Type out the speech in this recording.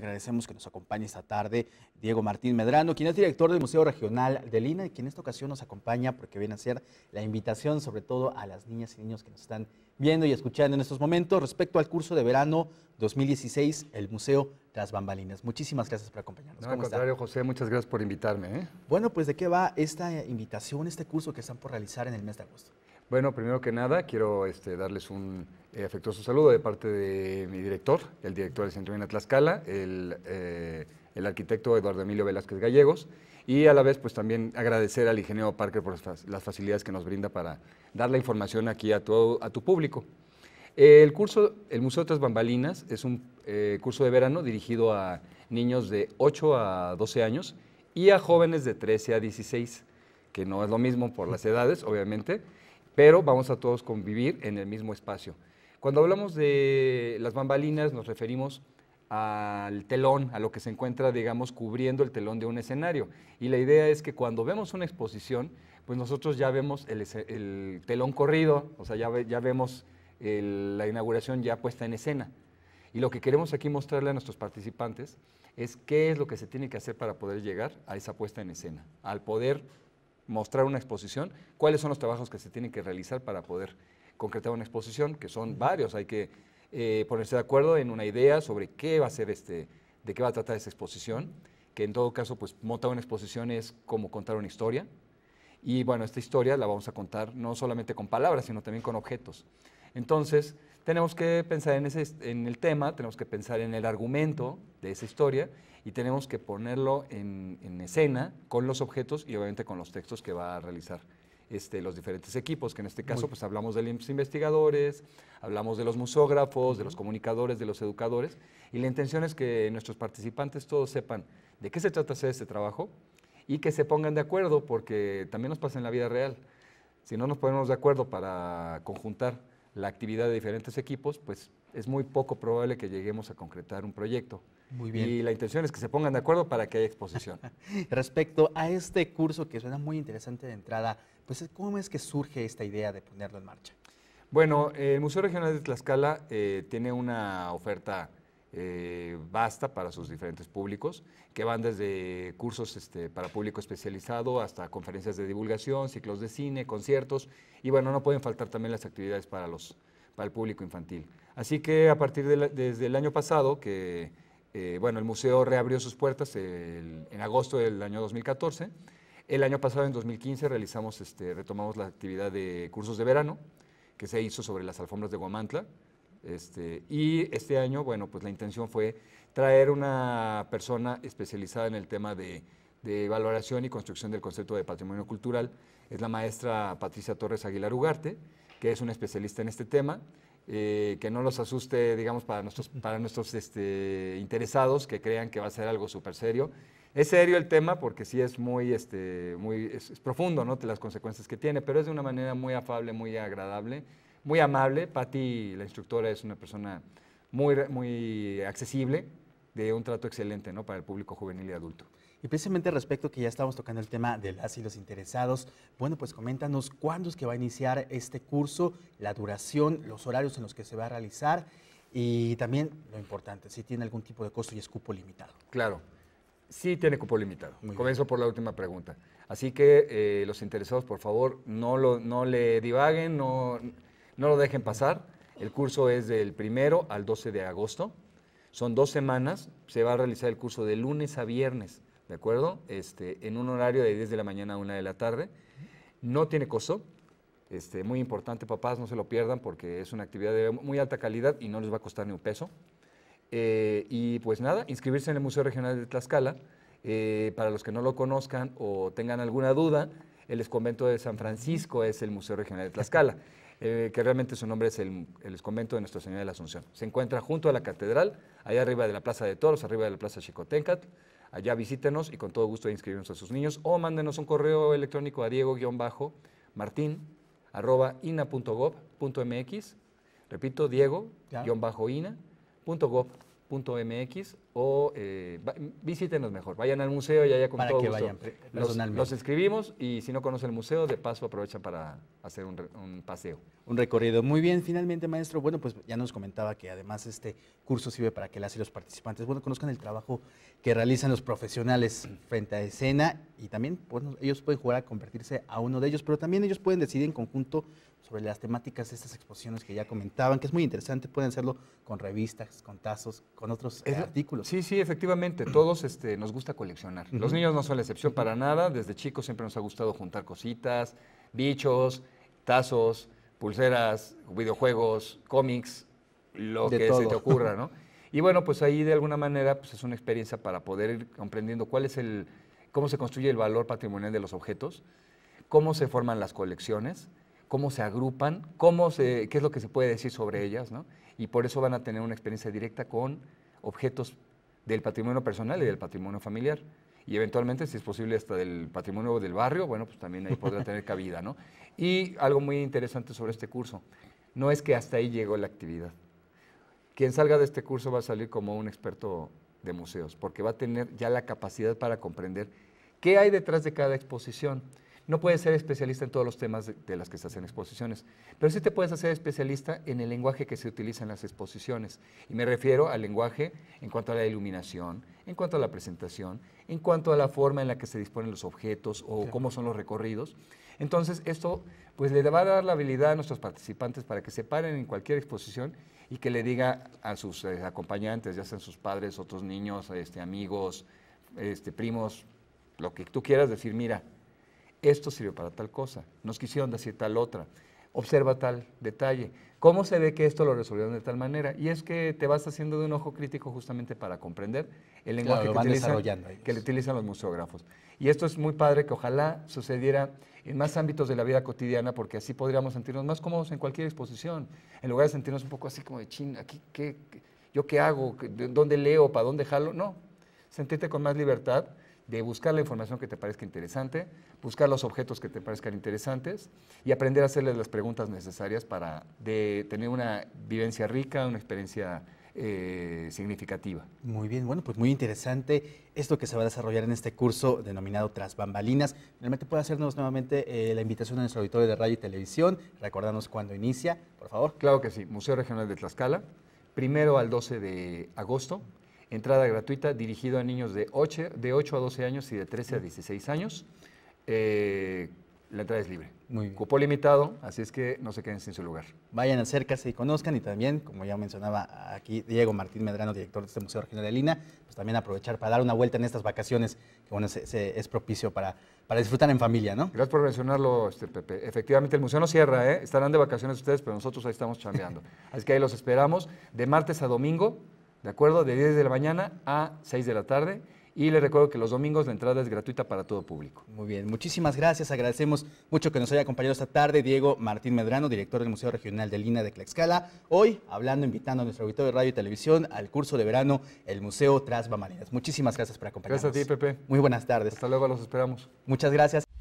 agradecemos que nos acompañe esta tarde Diego Martín Medrano, quien es director del Museo Regional de Lina y quien en esta ocasión nos acompaña porque viene a ser la invitación sobre todo a las niñas y niños que nos están viendo y escuchando en estos momentos respecto al curso de verano 2016, el Museo Tras Bambalinas. Muchísimas gracias por acompañarnos. No, al contrario, José, muchas gracias por invitarme. ¿eh? Bueno, pues ¿de qué va esta eh, invitación, este curso que están por realizar en el mes de agosto? Bueno, primero que nada, quiero este, darles un eh, afectuoso saludo de parte de mi director, el director del Centro de Tlaxcala, eh, el, arquitecto Eduardo Emilio Velázquez Gallegos, y a la vez pues también agradecer al ingeniero Parker por las facilidades que nos brinda para dar la información aquí a tu, a tu público. el curso, el Museo de Tras Bambalinas, es un eh, curso de verano dirigido a niños de 8 a 12 años y a jóvenes de 13 a 16, que no es lo mismo por las edades, obviamente, pero vamos a todos convivir en el mismo espacio. Cuando hablamos de las bambalinas nos referimos al telón, a lo que se encuentra, digamos, cubriendo el telón de un escenario. Y la idea es que cuando vemos una exposición, pues nosotros ya vemos el, telón corrido, o sea, ya, ya vemos la inauguración ya puesta en escena. Y lo que queremos aquí mostrarle a nuestros participantes es qué es lo que se tiene que hacer para poder llegar a esa puesta en escena, al poder mostrar una exposición, cuáles son los trabajos que se tienen que realizar para poder concretar una exposición, que son varios, hay que eh, ponerse de acuerdo en una idea sobre qué va a ser este, de qué va a tratar esa exposición, que en todo caso, pues montar una exposición es como contar una historia, y bueno, esta historia la vamos a contar no solamente con palabras, sino también con objetos. Entonces, tenemos que pensar en, ese, en el tema, tenemos que pensar en el argumento de esa historia y tenemos que ponerlo en escena con los objetos y obviamente con los textos que va a realizar. Este, los diferentes equipos, que en este caso pues hablamos de los investigadores, hablamos de los museógrafos, de los comunicadores, de los educadores, y la intención es que nuestros participantes todos sepan de qué se trata hacer este trabajo y que se pongan de acuerdo, porque también nos pasa en la vida real. Si no nos ponemos de acuerdo para conjuntar la actividad de diferentes equipos, pues es muy poco probable que lleguemos a concretar un proyecto. Muy bien. Y la intención es que se pongan de acuerdo para que haya exposición. Respecto a este curso que suena muy interesante de entrada, pues ¿cómo es que surge esta idea de ponerlo en marcha? Bueno, el Museo Regional de Tlaxcala eh, tiene una oferta basta eh, para sus diferentes públicos, que van desde cursos este, para público especializado hasta conferencias de divulgación, ciclos de cine, conciertos, y bueno, no pueden faltar también las actividades para, los, para el público infantil. Así que a partir del desde el año pasado, que eh, bueno, el museo reabrió sus puertas en agosto del año 2014, el año pasado, en 2015, realizamos, este, retomamos la actividad de cursos de verano, que se hizo sobre las alfombras de Guamantla, este, y este año, bueno, pues la intención fue traer una persona especializada en el tema de, valoración y construcción del concepto de patrimonio cultural. Es la maestra Patricia Torres Aguilar Ugarte, que es una especialista en este tema. Eh, que no los asuste, digamos, para nuestros, para nuestros este, interesados que crean que va a ser algo súper serio. Es serio el tema porque sí es muy, este, muy profundo, ¿no? Las consecuencias que tiene, pero es de una manera muy afable, muy agradable muy amable. Patti, la instructora, es una persona muy, muy accesible, de un trato excelente ¿no? para el público juvenil y adulto. Y precisamente respecto que ya estamos tocando el tema de las los interesados, bueno, pues coméntanos cuándo es que va a iniciar este curso, la duración, los horarios en los que se va a realizar y también lo importante, si tiene algún tipo de costo y es cupo limitado. Claro, sí tiene cupo limitado. Muy Comienzo por la última pregunta. Así que eh, los interesados, por favor, no, lo, no le divaguen, no no lo dejen pasar. El curso es del primero al 12 de agosto. Son dos semanas. Se va a realizar el curso de lunes a viernes, ¿de acuerdo? Este, en un horario de 10 de la mañana a 1 de la tarde. No tiene costo. Este, muy importante, papás, no se lo pierdan porque es una actividad de muy alta calidad y no les va a costar ni un peso. Eh, y pues nada, inscribirse en el Museo Regional de Tlaxcala. Eh, para los que no lo conozcan o tengan alguna duda, el exconvento de San Francisco es el Museo Regional de Tlaxcala. Eh, que realmente su nombre es el, convento de Nuestra Señora de la Asunción. Se encuentra junto a la catedral, allá arriba de la Plaza de Toros, arriba de la Plaza Chicotencat. Allá visítenos y con todo gusto inscribimos a sus niños o mándenos un correo electrónico a diego-martín ina.gov.mx. Repito, diego-ina.gov.mx o eh, visítenos mejor, vayan al museo y allá con para que Vayan eh, los, los, escribimos y si no conocen el museo, de paso aprovechan para hacer un, paseo. Un recorrido. Muy bien, finalmente, maestro, bueno, pues ya nos comentaba que además este curso sirve para que las y los participantes, bueno, conozcan el trabajo que realizan los profesionales frente a escena y también, ellos pueden jugar a convertirse a uno de ellos, pero también ellos pueden decidir en conjunto sobre las temáticas de estas exposiciones que ya comentaban, que es muy interesante, pueden hacerlo con revistas, con tazos, con otros artículos. Sí, sí, efectivamente, todos este, nos gusta coleccionar. Los niños no son la excepción para nada, desde chicos siempre nos ha gustado juntar cositas, bichos, tazos, pulseras, videojuegos, cómics, lo que se te ocurra, ¿no? Y bueno, pues ahí de alguna manera pues es una experiencia para poder ir comprendiendo cuál es el, cómo se construye el valor patrimonial de los objetos, cómo se forman las colecciones, cómo se agrupan, qué es lo que se puede decir sobre ellas, ¿no? Y por eso van a tener una experiencia directa con objetos del patrimonio personal y del patrimonio familiar. Y eventualmente, si es posible, hasta del patrimonio del barrio, bueno, pues también ahí podrá tener cabida, ¿no? Y algo muy interesante sobre este curso, no es que hasta ahí llegó la actividad. Quien salga de este curso va a salir como un experto de museos, porque va a tener ya la capacidad para comprender qué hay detrás de cada exposición. No puedes ser especialista en todos los temas de, las que se hacen exposiciones, pero sí te puedes hacer especialista en el lenguaje que se utiliza en las exposiciones. Y me refiero al lenguaje en cuanto a la iluminación, en cuanto a la presentación, en cuanto a la forma en la que se disponen los objetos o cómo son los recorridos. Entonces, esto pues le va a dar la habilidad a nuestros participantes para que se paren en cualquier exposición y que le diga a sus eh, acompañantes, ya sean sus padres, otros niños, este, amigos, este, primos, lo que tú quieras decir, mira, esto sirvió para tal cosa, nos quisieron decir tal otra, observa tal detalle, cómo se ve que esto lo resolvieron de tal manera. Y es que te vas haciendo de un ojo crítico justamente para comprender el lenguaje que, utilizan, le utilizan los museógrafos. Y esto es muy padre que ojalá sucediera en más ámbitos de la vida cotidiana, porque así podríamos sentirnos más cómodos en cualquier exposición, en lugar de sentirnos un poco así como de chin, aquí, ¿qué, yo qué hago? ¿Dónde leo? ¿Para dónde jalo? No, sentirte con más libertad de buscar la información que te parezca interesante, buscar los objetos que te parezcan interesantes y aprender a hacerles las preguntas necesarias para tener una vivencia rica, una experiencia eh, significativa. Muy bien, bueno, pues muy interesante esto que se va a desarrollar en este curso denominado Tras Bambalinas. Realmente puede hacernos nuevamente eh, la invitación a nuestro auditorio de radio y televisión, recordarnos cuándo inicia, por favor. Claro que sí, Museo Regional de Tlaxcala, primero al 12 de agosto, Entrada gratuita, dirigido a niños de 8, de 8 a 12 años y de 13 a 16 mm. años. Eh, la entrada es libre. Muy Cupo limitado, así es que no se queden sin su lugar. Vayan, acérquense y conozcan. Y también, como ya mencionaba aquí Diego Martín Medrano, director de este Museo Regional de Lina, pues también aprovechar para dar una vuelta en estas vacaciones, que bueno, es propicio para, para disfrutar en familia, ¿no? Gracias por mencionarlo, este Pepe. Efectivamente, el museo no cierra, ¿eh? Estarán de vacaciones ustedes, pero nosotros ahí estamos chambeando. así que ahí los esperamos de martes a domingo ¿de acuerdo? De 10 de la mañana a 6 de la tarde. Y les recuerdo que los domingos la entrada es gratuita para todo público. Muy bien, muchísimas gracias. Agradecemos mucho que nos haya acompañado esta tarde Diego Martín Medrano, director del Museo Regional de Lina de Tlaxcala. Hoy hablando, invitando a nuestro auditorio de radio y televisión al curso de verano El Museo Trasba Marinas. Muchísimas gracias por acompañarnos. Gracias a ti, Pepe. Muy buenas tardes. Hasta luego, los esperamos. Muchas gracias.